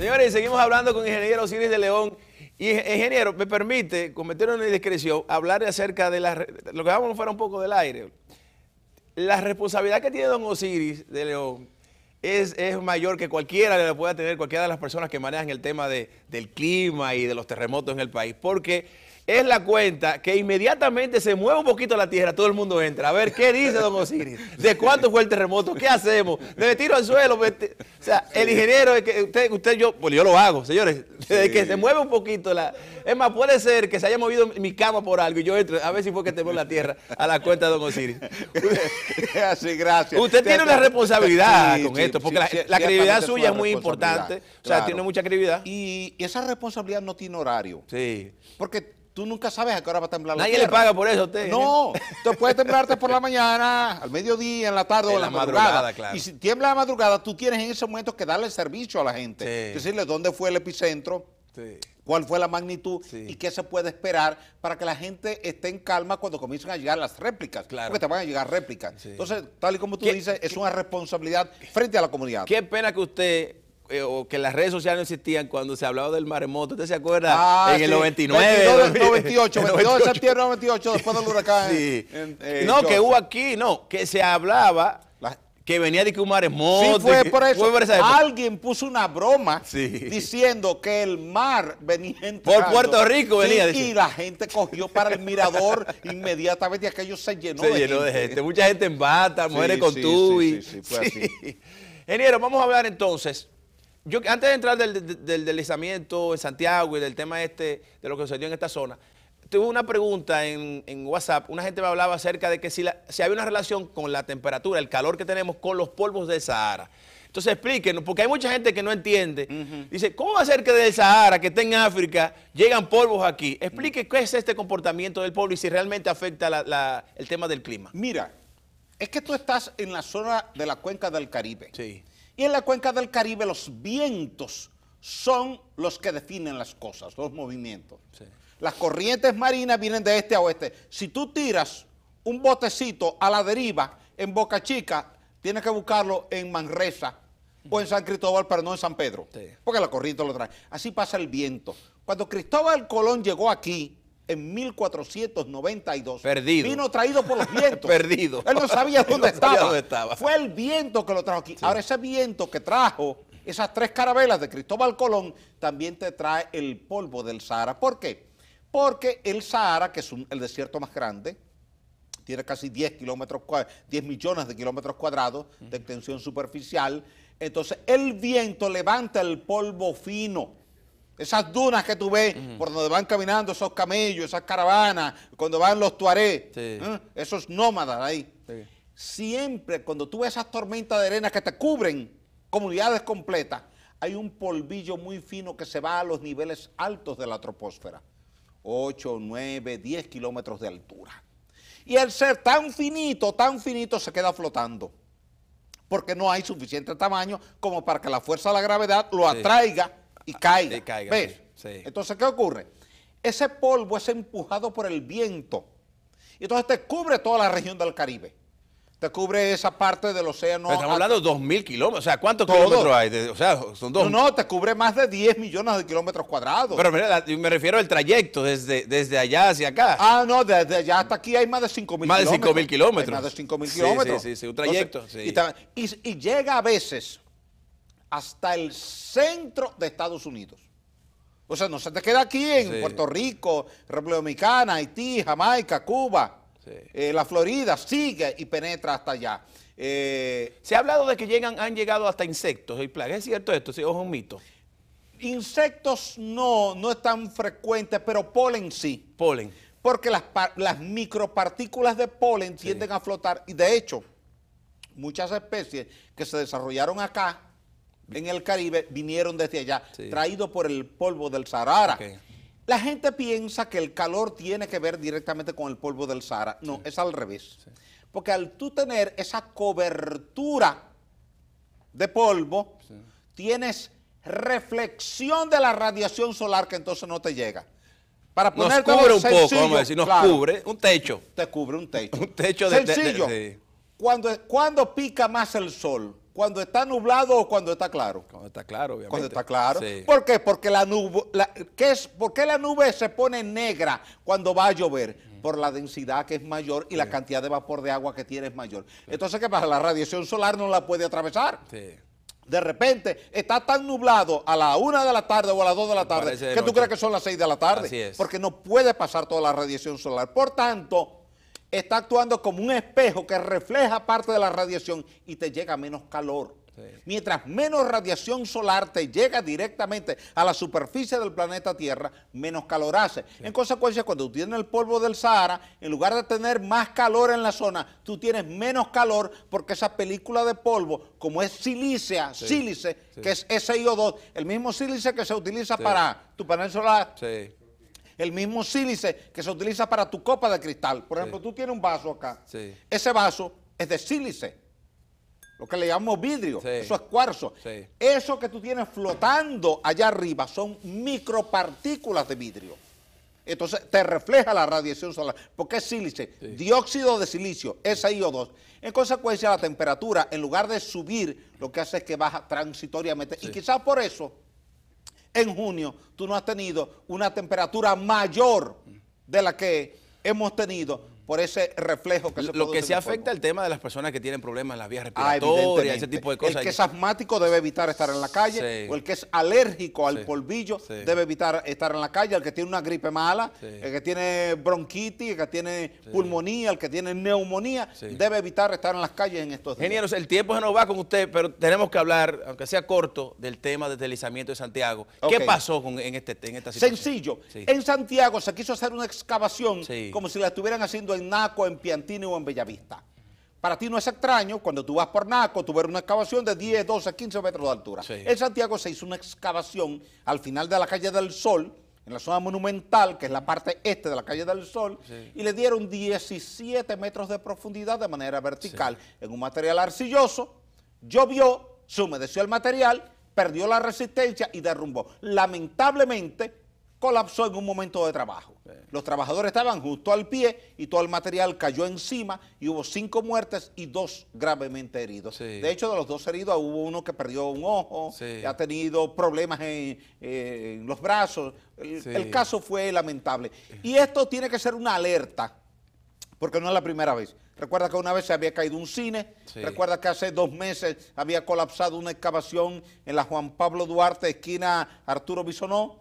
Señores, seguimos hablando con ingeniero Osiris de León. Y, eh, ingeniero, me permite cometer una indiscreción, hablar acerca de la, lo que vamos a fuera un poco del aire. La responsabilidad que tiene don Osiris de León es, mayor que cualquiera le pueda tener, cualquiera de las personas que manejan el tema del clima y de los terremotos en el país, porque es la cuenta que inmediatamente se mueve un poquito la tierra, todo el mundo entra. A ver, ¿qué dice don Osiris? ¿De cuánto fue el terremoto? ¿Qué hacemos? De tiro al suelo? O sea, el ingeniero, es que usted, usted, yo, pues yo lo hago, señores. que se mueve un poquito la... Es más, puede ser que se haya movido mi cama por algo y yo entro, a ver si fue que tembló la tierra a la cuenta de don Osiris. Así, gracias. Usted tiene una responsabilidad con esto, porque la, credibilidad suya es muy importante. O sea, tiene mucha credibilidad. Y esa responsabilidad no tiene horario. Sí. Porque tú nunca sabes a qué hora va a temblar la Nadie le paga por eso a usted. No, ¿eh? tú puedes temblarte por la mañana, al mediodía, en la tarde o en la, madrugada. Y si tiembla la madrugada, tú tienes en ese momento que darle servicio a la gente. Decirle dónde fue el epicentro. cuál fue la magnitud y qué se puede esperar para que la gente esté en calma cuando comiencen a llegar las réplicas, porque te van a llegar réplicas. Entonces, tal y como tú dices, es una responsabilidad frente a la comunidad. Qué pena que usted eh, o que las redes sociales no existían cuando se hablaba del maremoto. ¿Usted se acuerda? Ah, en el 99. 22, 98, 22 de septiembre 98, después del huracán. Sí. Eh, no, que hubo aquí, no, que se hablaba que venía de que un maremoto. Sí, fue por eso. Alguien puso una broma diciendo que el mar venía entrando. Por Puerto Rico venía. y la gente cogió para el mirador inmediatamente y aquello se llenó, se llenó de gente. Mucha gente en bata, mujeres con tubi. Sí, sí, fue así. Geniero, vamos a hablar entonces antes de entrar del, deslizamiento en Santiago y del tema este, de lo que sucedió en esta zona, tuve una pregunta en, WhatsApp, una gente me hablaba acerca de que si, la, había una relación con la temperatura, el calor que tenemos con los polvos del Sahara. Entonces explíquenos, porque hay mucha gente que no entiende. Dice, ¿cómo va a ser que del Sahara, que está en África, llegan polvos aquí? Explique mm. qué es este comportamiento del polvo y si realmente afecta el tema del clima. Mira, es que tú estás en la zona de la cuenca del Caribe. Sí. Y en la cuenca del Caribe los vientos son los que definen las cosas, los movimientos. Las corrientes marinas vienen de este a oeste. Si tú tiras un botecito a la deriva en Boca Chica, tienes que buscarlo en Manresa o en San Cristóbal, pero no en San Pedro, porque la corriente lo trae. Así pasa el viento. Cuando Cristóbal Colón llegó aquí, en 1492. Perdido. Vino traído por los vientos. Perdido. Él no sabía dónde, estaba. Fue el viento que lo trajo aquí. Ahora ese viento que trajo esas tres carabelas de Cristóbal Colón también te trae el polvo del Sahara. ¿Por qué? Porque el Sahara, que es el desierto más grande, tiene casi 10 kilómetros 10 millones de kilómetros cuadrados de extensión superficial. Entonces el viento levanta el polvo fino esas dunas que tú ves por donde van caminando esos camellos, esas caravanas, cuando van los tuarés, ¿eh? esos nómadas ahí. Siempre cuando tú ves esas tormentas de arena que te cubren comunidades completas, hay un polvillo muy fino que se va a los niveles altos de la troposfera, 8, 9, 10 kilómetros de altura. Y el ser tan finito, tan finito, se queda flotando porque no hay suficiente tamaño como para que la fuerza de la gravedad lo atraiga y caiga. ¿Ves? Entonces, ¿qué ocurre? Ese polvo es empujado por el viento. Y entonces te cubre toda la región del Caribe. Te cubre esa parte del océano. estamos hablando de 2.000 kilómetros. O sea, ¿cuántos kilómetros hay? o sea, son dos. No, no, te cubre más de 10 millones de kilómetros cuadrados. Pero me refiero al trayecto desde, desde allá hacia acá. Ah, no, desde allá hasta aquí hay más de 5.000 kilómetros. Más de 5.000 kilómetros. más de 5.000 kilómetros. Sí, sí, sí, un trayecto. y llega a veces hasta el centro de Estados Unidos. O sea, no se te queda aquí en Puerto Rico, República Dominicana, Haití, Jamaica, Cuba, eh, la Florida, sigue y penetra hasta allá. Eh, se ha hablado de que llegan, han llegado hasta insectos y plagas. ¿Es cierto esto? Sí, es un mito. Insectos no, no es tan frecuente, pero polen sí. Polen. Porque las, micropartículas de polen tienden a flotar y de hecho, muchas especies que se desarrollaron acá en el Caribe vinieron desde allá, traídos traído por el polvo del Sahara. La gente piensa que el calor tiene que ver directamente con el polvo del Sahara. No, es al revés. Porque al tú tener esa cobertura de polvo, tienes reflexión de la radiación solar que entonces no te llega. Para nos cubre un poco, vamos a decir, nos cubre un techo. Te cubre un techo. un techo de... Sencillo, cuando, cuando pica más el sol, cuando está nublado o cuando está claro. Cuando está claro, obviamente. Cuando está claro. ¿Por qué? Porque la nube, la, ¿qué es, la nube se pone negra cuando va a llover? Por la densidad que es mayor y la cantidad de vapor de agua que tiene es mayor. Entonces, ¿qué pasa? La radiación solar no la puede atravesar. Sí de repente está tan nublado a la una de la tarde o a las dos de la tarde que tú crees que son las seis de la tarde. Porque no puede pasar toda la radiación solar. Por tanto, está actuando como un espejo que refleja parte de la radiación y te llega menos calor. Mientras menos radiación solar te llega directamente a la superficie del planeta Tierra, menos calor hace. En consecuencia, cuando tú tienes el polvo del Sahara, en lugar de tener más calor en la zona, tú tienes menos calor porque esa película de polvo, como es silicea, sílice, que es SiO2, el mismo sílice que se utiliza para tu panel solar, el mismo sílice que se utiliza para tu copa de cristal. Por ejemplo, tú tienes un vaso acá. Ese vaso es de sílice, lo que le llamamos vidrio, eso es cuarzo. Eso que tú tienes flotando allá arriba son micropartículas de vidrio. Entonces te refleja la radiación solar, porque es sílice, dióxido de silicio, SiO2. En consecuencia, la temperatura, en lugar de subir, lo que hace es que baja transitoriamente. Y quizás por eso en junio tú no has tenido una temperatura mayor de la que hemos tenido por ese reflejo que se produce... Lo que se afecta el tema de las personas que tienen problemas en las vías ah, respiratorias, ese tipo de cosas. El que es asmático debe evitar estar en la calle, o el que es alérgico al polvillo debe evitar estar en la calle, el que tiene una gripe mala, el que tiene bronquitis, el que tiene pulmonía, el que tiene neumonía, debe evitar estar en las calles en estos días. Genial, el tiempo se nos va con usted, pero tenemos que hablar, aunque sea corto, del tema del deslizamiento de Santiago. ¿Qué pasó en, este, en esta situación? Sencillo. En Santiago se quiso hacer una excavación como si la estuvieran haciendo en en Naco, en Piantino o en Bellavista. Para ti no es extraño cuando tú vas por Naco, tú ves una excavación de 10, 12, 15 metros de altura. En Santiago se hizo una excavación al final de la calle del Sol, en la zona monumental, que es la parte este de la calle del Sol, y le dieron 17 metros de profundidad de manera vertical en un material arcilloso. Llovió, se humedeció el material, perdió la resistencia y derrumbó. Lamentablemente, colapsó en un momento de trabajo. Los trabajadores estaban justo al pie y todo el material cayó encima y hubo cinco muertes y dos gravemente heridos. De hecho, de los dos heridos hubo uno que perdió un ojo, ha tenido problemas en, eh, los brazos. El, caso fue lamentable. Y esto tiene que ser una alerta, porque no es la primera vez. Recuerda que una vez se había caído un cine, recuerda que hace dos meses había colapsado una excavación en la Juan Pablo Duarte, esquina Arturo Bisonó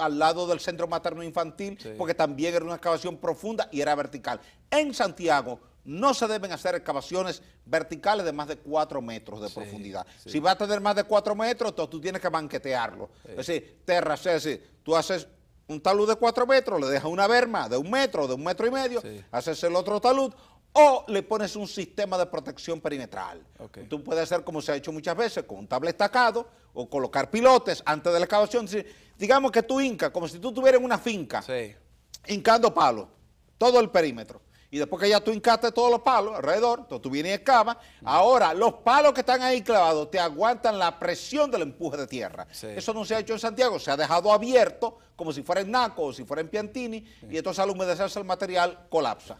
al lado del centro materno infantil, porque también era una excavación profunda y era vertical. En Santiago no se deben hacer excavaciones verticales de más de 4 metros de profundidad. Si va a tener más de 4 metros, tú tienes que banquetearlo. Es decir, terras, es tú haces un talud de 4 metros, le dejas una berma de un metro, de un metro y medio, haces el otro talud, o le pones un sistema de protección perimetral. Tú puedes hacer como se ha hecho muchas veces, con un tablet tacado o colocar pilotes antes de la excavación. Digamos que tú hincas, como si tú tuvieras una finca, hincando palos, todo el perímetro y después que ya tú hincaste todos los palos alrededor, entonces tú vienes y excavas. Ahora, los palos que están ahí clavados te aguantan la presión del empuje de tierra. Eso no se ha hecho en Santiago, se ha dejado abierto como si fuera en Naco o si fuera en Piantini, y entonces al humedecerse el material colapsa.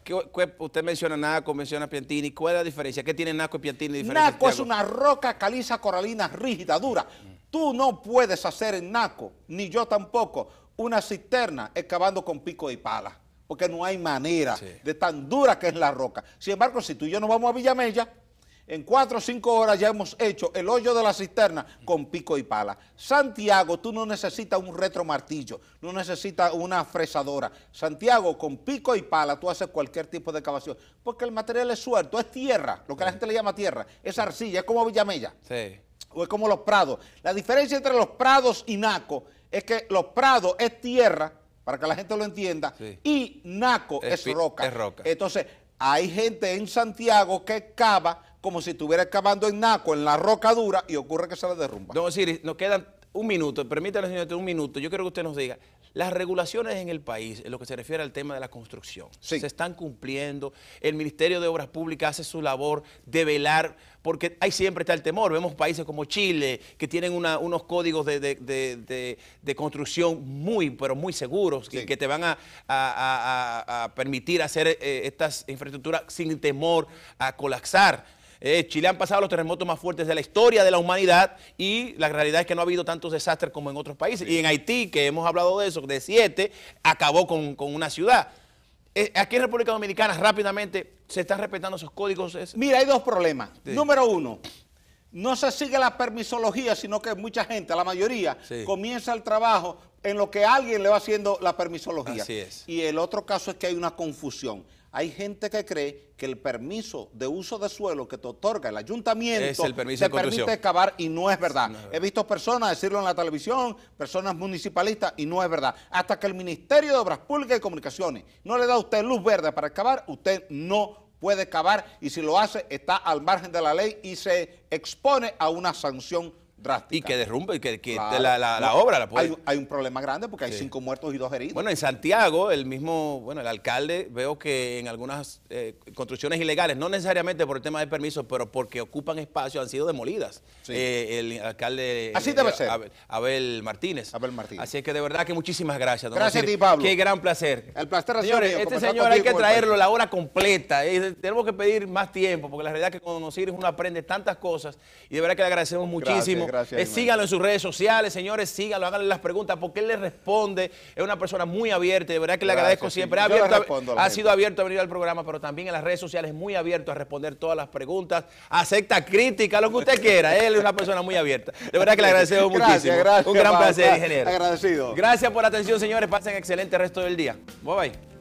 usted menciona Naco, menciona Piantini, ¿cuál es la diferencia? ¿Qué tiene Naco y Piantini diferente? Naco es una roca caliza coralina rígida, dura. Tú no puedes hacer en Naco, ni yo tampoco, una cisterna excavando con pico y pala porque no hay manera de tan dura que es la roca. Sin embargo, si tú y yo nos vamos a Villamella, en cuatro o cinco horas ya hemos hecho el hoyo de la cisterna con pico y pala. Santiago, tú no necesitas un retromartillo, no necesitas una fresadora. Santiago, con pico y pala tú haces cualquier tipo de excavación, porque el material es suelto, es tierra, lo que la gente le llama tierra, es arcilla, es como Villamella. Sí. O es como los prados. La diferencia entre los prados y naco es que los prados es tierra, para que la gente lo entienda, y Naco es, roca. roca. Entonces, hay gente en Santiago que cava como si estuviera excavando en Naco, en la roca dura, y ocurre que se la derrumba. No, Osiris, nos quedan un minuto, permítanme señor, un minuto. Yo quiero que usted nos diga, las regulaciones en el país, en lo que se refiere al tema de la construcción, se están cumpliendo. El Ministerio de Obras Públicas hace su labor de velar, porque ahí siempre está el temor. Vemos países como Chile, que tienen unos códigos de, construcción muy, pero muy seguros, que, te van a, permitir hacer eh, estas infraestructuras sin temor a colapsar. Eh, Chile han pasado los terremotos más fuertes de la historia de la humanidad y la realidad es que no ha habido tantos desastres como en otros países. Y en Haití, que hemos hablado de eso, de siete, acabó con, una ciudad. Eh, aquí en República Dominicana, rápidamente, ¿se están respetando esos códigos? Mira, hay dos problemas. Número uno, no se sigue la permisología, sino que mucha gente, la mayoría, comienza el trabajo en lo que alguien le va haciendo la permisología. es. Y el otro caso es que hay una confusión hay gente que cree que el permiso de uso de suelo que te otorga el ayuntamiento te permite excavar y no es verdad. He visto personas decirlo en la televisión, personas municipalistas y no es verdad. Hasta que el Ministerio de Obras Públicas y Comunicaciones no le da a usted luz verde para excavar, usted no puede excavar y si lo hace está al margen de la ley y se expone a una sanción y que derrumbe, que, que la, obra la puede. Hay, un problema grande porque hay cinco muertos y dos heridos. Bueno, en Santiago, el mismo, bueno, el alcalde, veo que en algunas eh, construcciones ilegales, no necesariamente por el tema de permisos, pero porque ocupan espacio, han sido demolidas. Eh, el alcalde Así debe Abel, Martínez. Abel Martínez. Así que de verdad que muchísimas gracias. Don gracias a ti, Pablo. Qué gran placer. El placer Señores, este señor hay que traerlo la hora completa. Eh, tenemos que pedir más tiempo, porque la realidad es que nos sirve uno aprende tantas cosas y de verdad que le agradecemos muchísimo. Eh, síganlo en sus redes sociales, señores, síganlo, háganle las preguntas, porque él le responde. Es una persona muy abierta, de verdad que le agradezco siempre. Ha, sido abierto a venir al programa, pero también en las redes sociales muy abierto a responder todas las preguntas. Acepta crítica, lo que usted quiera. Él es una persona muy abierta. De verdad que le agradecemos muchísimo. Un gran placer, ingeniero. Agradecido. Gracias por la atención, señores. Pasen excelente resto del día. Bye bye.